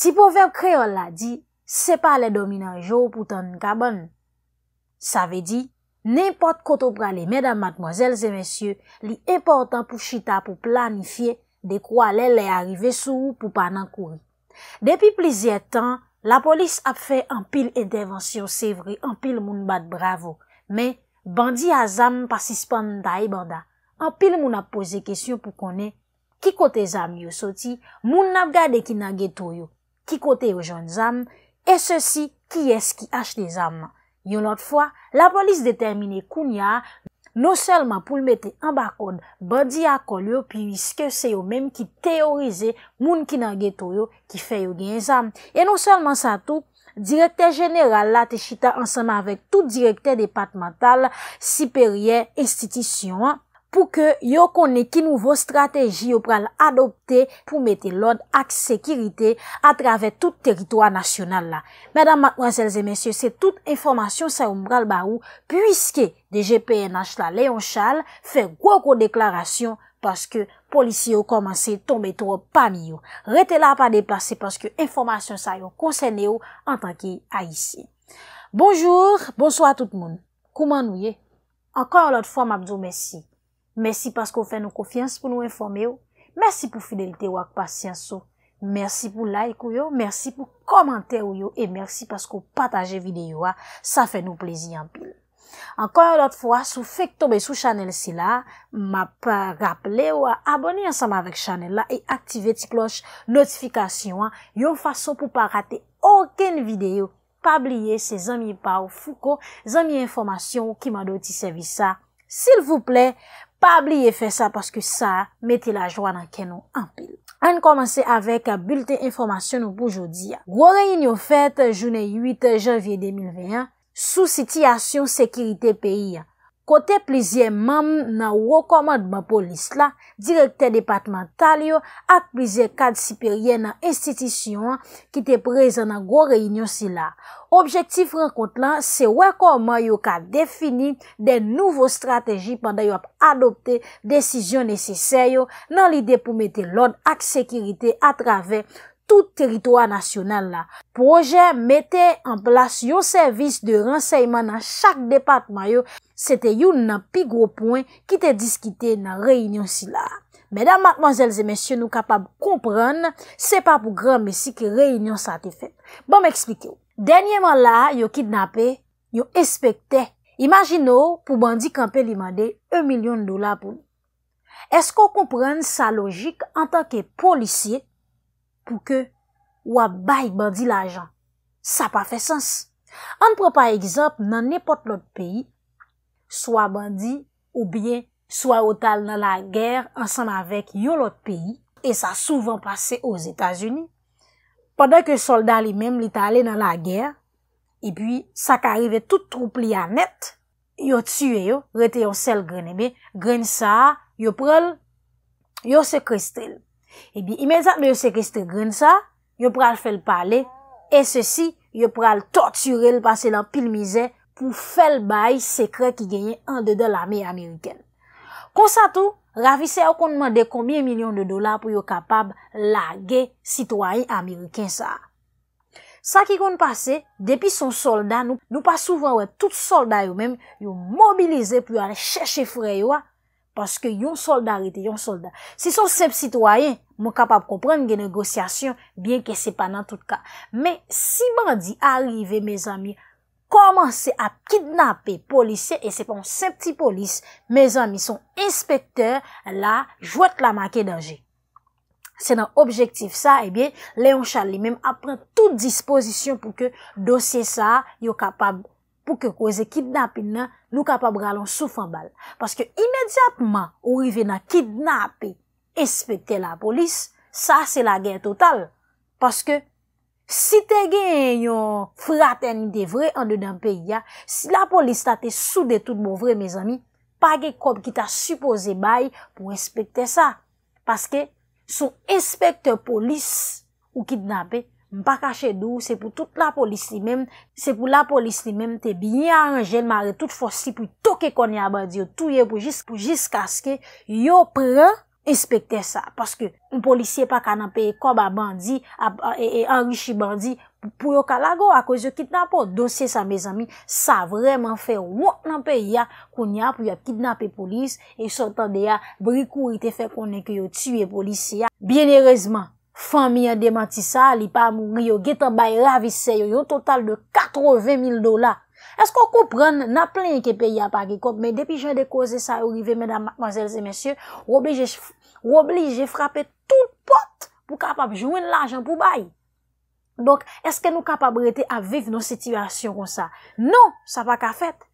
Ti pou ver kreol la di, se pa le dominan jo pou tan nkabon. Sa ve di, nempot koto prale medan madmozelze mensyo, li e portan pou chita pou planifiye de kwa le le arrive sou pou panan koun. Depi plizye tan, la polis ap fe anpil intervensyon sevre, anpil moun bat bravo. Me, bandi azam pasispan nta i e banda, anpil moun ap pose kesyon pou konen ki kote zam yo soti moun nap gade ki nage toyo. ki kote yo joun zam, e se si ki es ki achte zam. Yon not fwa, la polis detemine koun ya, non selman pou l mette an bakon, badi akol yo, pi wiske se yo menm ki teorize moun ki nan geto yo, ki fe yo gen zam. E non selman sa tout, direktè genèral la te chita ansama avèk tout direktè departemental, siperyen, institisyon, pou ke yo konne ki nouvo strategi yo pral adopte pou mette lòd aks sekiritè a travè tout teritwa nasyonal la. Mèdam, mwazèlzè, mèsyè, se tout informasyon sa yo mbral barou, pwiske de GPNH la leyon chal fè gwo gwo deklarasyon paske polisyè yo komanse tombe tro pami yo. Rète la pa deplase paske informasyon sa yo konsenè yo an tanki a isi. Bonjou, bonswa tout moun, kouman nou ye? Ankon lòt fwa mabzou mèsyè. Mersi paskou fè nou kofyans pou nou informe yo. Mersi pou fidelite yo ak pasyans yo. Mersi pou like yo yo. Mersi pou komante yo yo. E mersi paskou pataje videyo yo. Sa fè nou plezi anpil. Ankoy anot fwa, sou fèk tobe sou chanel si la. Ma pa raple yo. Abone ansama avèk chanel la. E aktive ti plosh notifikasyon yo. Yo fason pou pa rate oken videyo. Pa bliye se zanmi pa ou fouko. Zanmi informasyon ou ki ma do ti sevi sa. Sil voupley. Pa bliye fe sa paske sa mette la jwa nan kenon anpe. An komanse avek bulte informasyon nou pou jodi. Gwore yin yo fet jounen 8 janvye 2021 sou sitiyasyon sekirite peyi. Kote plizye mam nan wakoman dba polis la, direkter departemental yo ak plizye kad siperyen nan institisyon ki te prezen nan gwo reynyon si la. Objektif rekont lan se wakoman yo ka defini den nouvo strategi pandan yo ap adopte desisyon nesiseyo nan lide pou mete lod ak sekirite atravek tout teritoa nasyonal la. Proje mette bon, en plas yon servis de renseyman nan chak depat mayo, sete yon nan pi gro pwen ki te diskite nan reynyon si la. Medan matmanzelze mesye nou kapab kompran, se pa pou gran mesye ki reynyon sa te fet. Bon m eksplike. Denye man la, yo kidnapè, yo espekte. Imagino pou bandi kampe li mandè e milyon dola pou nou. Esko kompran sa logik an tanke polisye pou ke wap bay bandi la jan. Sa pa fe sens. An pre pa egzop nan nepot lot peyi, swa bandi ou bien swa otal nan la ger ansan avèk yo lot peyi e sa souvan pase os Etasuni. Padèk yo solda li menm li talè nan la ger e pi sa ka arrive tout troupli anet, yo tsu yo, rete yo sel grenèbe, gren sa, yo prel, yo se kristel. Ebi imèzat mè yo sekre stre gren sa, yo pral fèl pale, e se si yo pral torturè l'pase lan pil mizè pou fèl bay sekre ki genye an de do la mèy Ameriken. Kon sa tou, Rafi se yo kon mèdè kombien milyon de dola pou yo kapab lage sitwany Ameriken sa. Sa ki kon pase, depi son soldat nou pa souvan wè tout soldat yo mèm yo mobilize pou yo arre chèche fre yo wè, Paske yon soldarite, yon soldar. Se son sep sitwayen, mwen kapap komprenn gen negosyasyon, bien ke se pa nan tout ka. Men, si mandi arrive, me zami, komanse ap kidnape polise, e se pon sep ti polise, me zami son inspekteur la, jwet la maken danje. Se nan objektif sa, e bien, Leon Charlie menm ap pren tout dispozisyon pou ke dosye sa yon kapap komprenn. pou ke kweze kidnapin nan, nou kapap bralon sou fanbal. Paske imediatman, ou rive nan kidnapin, espèkte la polis, sa se la gen total. Paske, si te gen yon fraten de vre, an de nan pe yia, si la polis ta te soude tout mou bon vre, mes ami, pa ge kom ki ta suppose bay, pou espèkte sa. Paske, sou espèkte polis, ou kidnapin, Mpa ka chedou, se pou tout la polis li menm, se pou la polis li menm, te binyan anjen ma re tout fosli pou toke konya bandi yo touye pou jis kaske, yo pran, inspektè sa. Paske, yon polisye pa ka nanpe e kob a bandi, e anri e, chi bandi, pou yo kalago, a kouz yo kitna po. Dosye sa, me zami, sa vreman fe wak nanpe ya konya pou yo kitnape polis, e sotan de ya, bri kou ite fe konye ki yo tue polis ya, bine rezman. Fami ya demanti sa, li pa mou riyo, getan bay raviseyo, yo total de 80.000 dola. Esk an koupren, na plen ke peyi apagikop, men depi jen de koze sa yorive, mèdam, manzelze, mèsyo, roblije frape tout pot pou kapab jwen l'ajan pou bay. Donk, eske nou kapab rete a viv nou situasyon kon sa? Non, sa pa ka fet.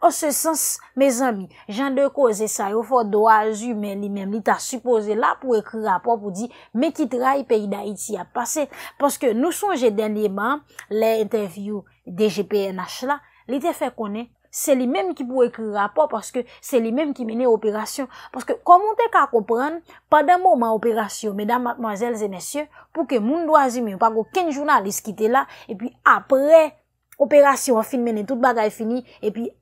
O oh, se sens, me zami, jan de koze sa yo fo do a zume li mem li ta suppose la pou ekri rapor pou di me ki trai peyi da iti a pase. Paske nou sonje den li man, le interview de GPNH la, li te fe kone, se li mem ki pou ekri rapor paske se li mem ki mene operasyon. Paske komon te ka kompran, pa den mouman operasyon, medan matmazelze mesye, pou ke moun do a zume yo pa go ken jounalist ki te la, e pi apre operasyon wafin mene, tout bagay fini, e pi apre.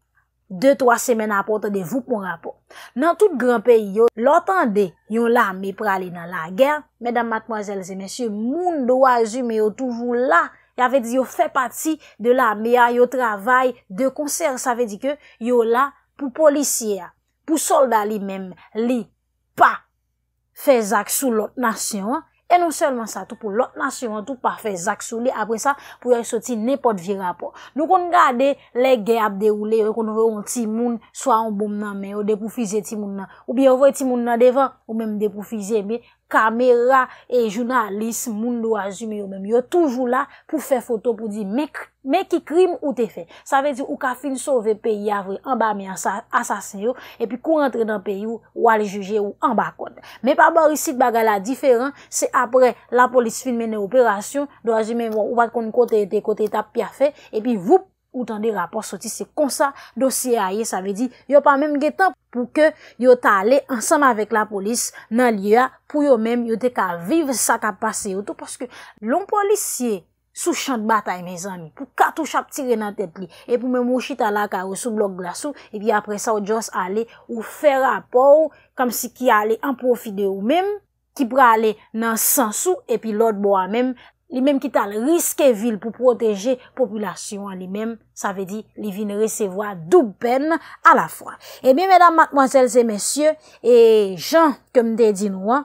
2-3 semen apote de voup moun rapo. Nan tout gran peyi yo, lortande yon la me prale nan la ger, medan matmoazelze, monsye, moun do wazume yo toujou la, yave di yo fe pati de la me a yo travay de konser, save di ke yo la pou polisye, pou solda li mem, li pa fe zak sou lot nasyon an, E nou selman sa tou pou lot nasyon, tou pa fe zak sou li, apre sa pou yoy soti ne pot vira po. Nou kon gade le ge ap de oule, yoy kon nou ve yon timoun, swa yon boum nan men, yoy depoufize timoun nan. Ou bi yon ve yon timoun nan devan, ou men depoufize men. kamera e jounalism moun doazime yo mem yo toujou la pou fe foto pou di mek, mek ki krim ou te fe. Sa ve di ou ka fin sove peyi avre an ba mi asasen yo, e pi kou rentre dan peyi ou wale juje ou an ba konde. Me pa borisit bagala diferan, se apre la polis fin mene operasyon, doazime yon ou bat konde kote ete kote eta pya fe, e pi vup, ou tande rapor soti se konsa, dosye aye, sa ve di yo pa mem getan. pou ke yo ta ale ansanm avek la polis nan liya pou yo menm yo te ka vive sa ka pase yo tou. Paske lon polisye sou chan batay me zanmi pou katou chap tire nan tet li. E pou menm ou chita la karou sou blok glasou e pi apre sa ou jons ale ou fe rapou kam si ki ale an profi de ou menm ki pou ale nan sansou e pi lot bo a menm Li menm ki tal riske vil pou proteje populasyon. Li menm, sa ve di, li vin resevoa dupen a la fwa. E bi, medan matmozèlze, mèsyè, e jan, kèm de din wan,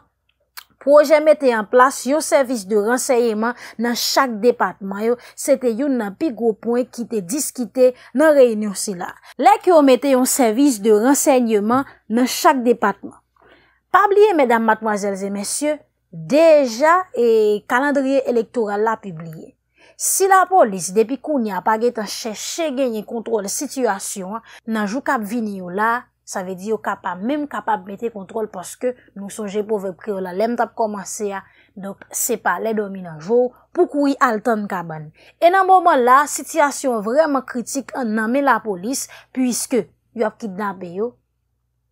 proje mette yon plas, yon servis de renseyèman nan chak depatman yo, se te yon nan pi gwo poen ki te diskite nan reynyon si la. Lè ki yo mette yon servis de renseyèman nan chak depatman. Pabliye, medan matmozèlze, mèsyè, deja e kalandriye elektoral la pibliye. Si la polis depi kou ni apaget an chè chè genye kontrol situasyon, nanjou kap vini yo la, sa ve di yo kap ap mèm kap ap mette kontrol paske nou sonje pouve priyo la lem tap komanse ya, nok se pa le domi nanjou pou kou yi altan kaban. E nan mouman la, situasyon vreman kritik an nanme la polis pwiske yo ap kit nanpe yo,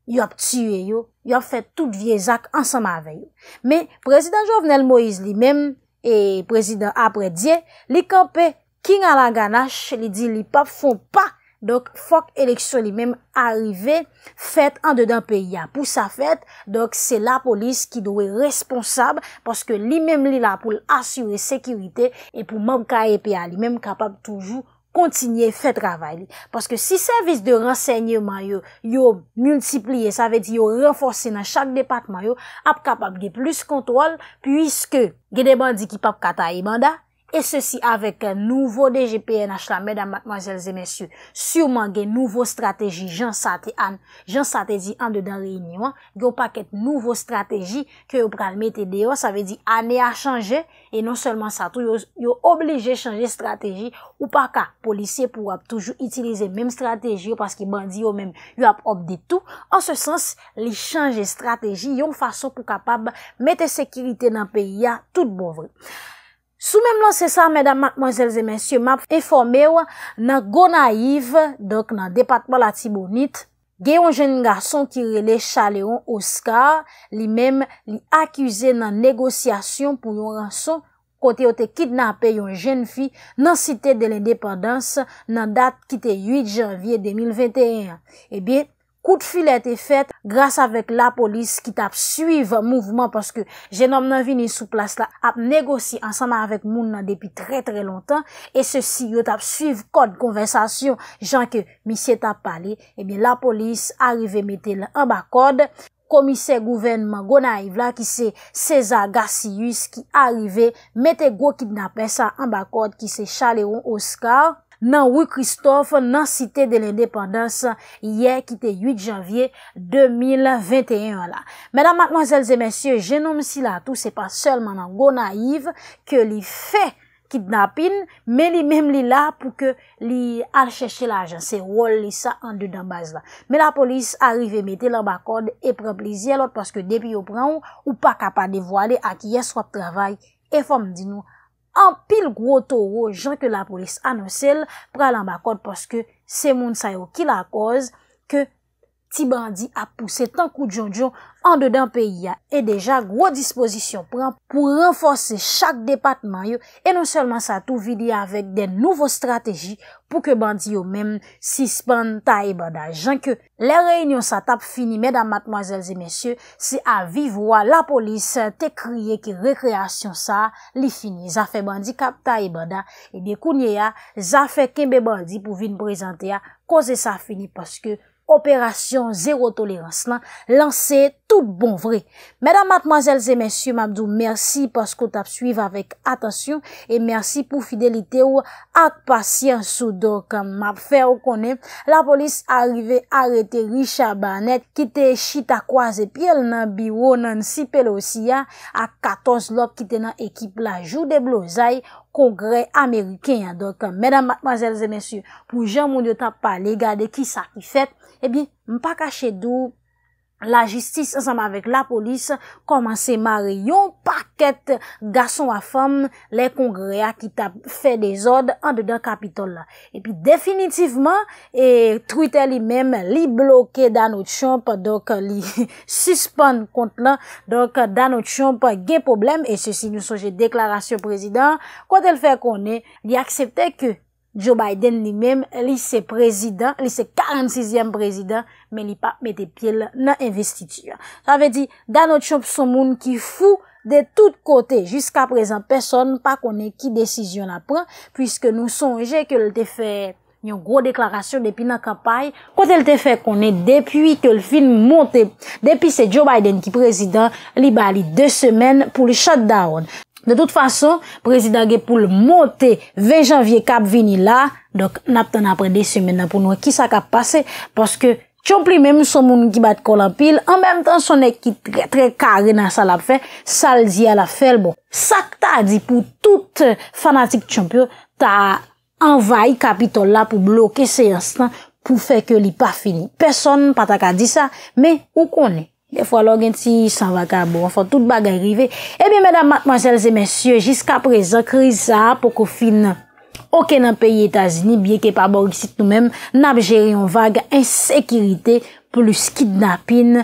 yo ap tsywe yo, yo ap fèt tout viezak ansan ma vey. Me, prezident Jovenel Moïse li mem, e prezident apre diye, li kanpe king ala ganache, li di li pap fon pa, dok fòk eleksyon li mem arive, fèt an dedan pe ya. Pou sa fèt, dok se la polis ki do e responsab, paske li mem li la pou l'asyure sekirite, e pou mankaye pe a li mem kapab toujou kontinye fè travay li. Paske si servis de rensegnman yo yo multiplye, sa ve di yo renforsen nan chak depatman yo, ap kapab ge plus kontwal, pwiske ge deman di ki pap kata e manda, E se si avèk nouvo de GPNH la, mèdame, madjèlze, mèsyou, sou man gen nouvo strategi, jan satè an, jan satè di an de dan reyni an, gen non ou pa ket nouvo strategi ke yo pralmète de yo, sa vè di anè a chanje, e non selman sa tou, yo oblèje chanje strategi, ou pa ka, polisè pou ap toujou itilize mèm strategi, yo paski bandi yo mèm, yo ap obdè tou, an se sens, li chanje strategi, yon fason pou kapab mètè sekirite nan peyi ya, tout bovè. Sou mèm lò se sa, mèdam, mòzèlzè, mèsyè, mèp, eforme wò, nan go naiv, dòk nan depatman la tibounit, gen yon jèn garçon ki rele chale yon Oscar, li mèm li akuse nan negosyasyon pou yon rançon kote yote kidnapè yon jèn fi nan site de l'independens nan dat ki te 8 janvye 2021. E bè? Kout filet e fet grasa vek la polis ki tap suiv mouvman paske jenom nan vini sou plas la ap negosi ansama avek moun nan depi tre tre lontan e se si yo tap suiv kod konversasyon jan ke misye tap pale e eh bie la polis arive mette la an bak kod komise gouvenman gona ive la ki se Cesar Garcius ki arive mette go kidnap esa an bak kod ki se Chaleon Oscar nan Ou Christophe nan Cité de l'Indépendance yè ki te 8 janvier 2021 la. Mèdame, mademoiselles et messieurs, jenom si la tou se pa selman nan go naïve ke li fe kidnapin men li mèm li la pou ke li alcheche la jen. Se wol li sa an de danbaz la. Men la polis arrive mette la bakode e preplezi alot paske depi yo pran ou ou pa kapa devoale ak yè swap travay e fom di nou. An pil gro toro jan ke la polis anosel pral an bakot paske se moun sayo ki la koz ke se moun sayo ki la koz Ti bandi ap pousse tankou djon djon an de dan peyi ya e deja gro disposition pran pou renfose chak depatman yo e non selman sa tou vidi avèk de nouvo strategi pou ke bandi yo men sispande ta e bada. Janke, le reynyon sa tap fini medan matmoazelze mensyo se avivwa la polis te kriye ki rekreasyon sa li fini. Za fe bandi kap ta e bada e de kounye ya za fe kembe bandi pou vin prezante ya koze sa fini paske Operasyon Zero Tolerance lan, lanse tout bon vre. Medan matmazelze mensyou mabdou, mersi paskout ap suyv avèk atasyou e mersi pou fidelite ou ak pasyen sou do kam mabfè ou konè. La polis arive arete Richard Barnett kite Chita Kwa Zepiel nan biwo nan Nsi Pelosia ak 14 lop kite nan ekip la Jou de Blozayi kongre Ameriken yadokan. Mèdam matmazèl zè mèsyou, pou jan moun yotan pa lega de ki sa ki fèt, e bi, m pa kache doub, la jistis ansama vek la polis, koman se mare yon paket gason a fem, le kongrea ki ta fe dezod an de den kapitol la. E pi definitivman, Twitter li men li bloke danot chomp, donk li suspon kont la, donk danot chomp gen problem, e se si nou soje deklarasyon prezident, kwa tel fe konen, li aksepte ke... Joe Biden li mèm li se prezidant, li se 46èm prezidant, men li pa mette piel nan investitur. Sa ve di, Dano Chopsou moun ki fou de tout kote, jiska prezant, person pa konen ki desisyon apren, pwiske nou sonje ke l te fè yon gro deklarasyon depi nan kampay, kote l te fè konen depi ke l film monte. Depi se Joe Biden ki prezidant, li bali 2 semen pou li shot down. De tout fason, prezident gen pou l motè, 20 janvye kap vini la, dok nap tan apre de semen nan pou nou e ki sa kap pase, paske tchomp li menm sou moun ki bat kolan pil, an menm tan son ek ki tre tre kare nan sal ap fe, sal zi al ap fel bon. Sak ta di pou tout fanatik tchomp yo, ta envay kapitol la pou bloke se yans tan, pou fe ke li pa fini. Person pata ka di sa, me ou koni. De fwa log enti san vaga, bon, fwa tout bagay rive. Ebi, mèdam, matmazèlzè, mèsyè, jiska prezè, kriz sa ap pokou fin. Okè nan peyi Etazini, bie ke pa borg sit nou mèm, nap jeri yon vaga, ensekiritè, plus kidnapin,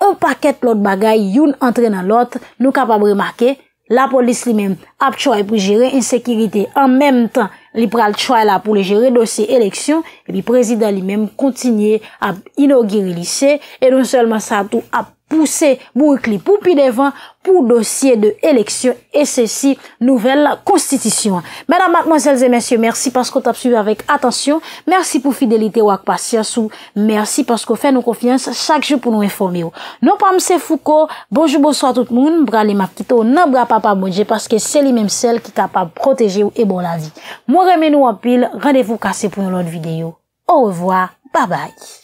ou pakèt lòt bagay, youn antre nan lòt, nou kapab remake. la polis li men ap choy pou jere insekirite. An menm tan, li pral choy la pou li jere dosye eleksyon, e bi prezident li men kontinye ap inogiri lise e non selman sa tou ap Pousse bourkli poupi devan pou dosye de eleksyon e se si nouvel konstitisyon. Madame, mademoiselles et messieurs, mersi paskou tap suivi avek atensyon. Mersi pou fidelite wak pasyansou. Mersi paskou fè nou konfians chakjou pou nou informe yo. Nou pamse fouko, bonjou, bonsoit tout moun. Bra li mapkito, nan bra pa pa bodje paske seli memsel ki kapab proteje yo e bon la di. Mwen remen nou apil, radevou kase pou yon lot videyo. Ou revoi, ba bay.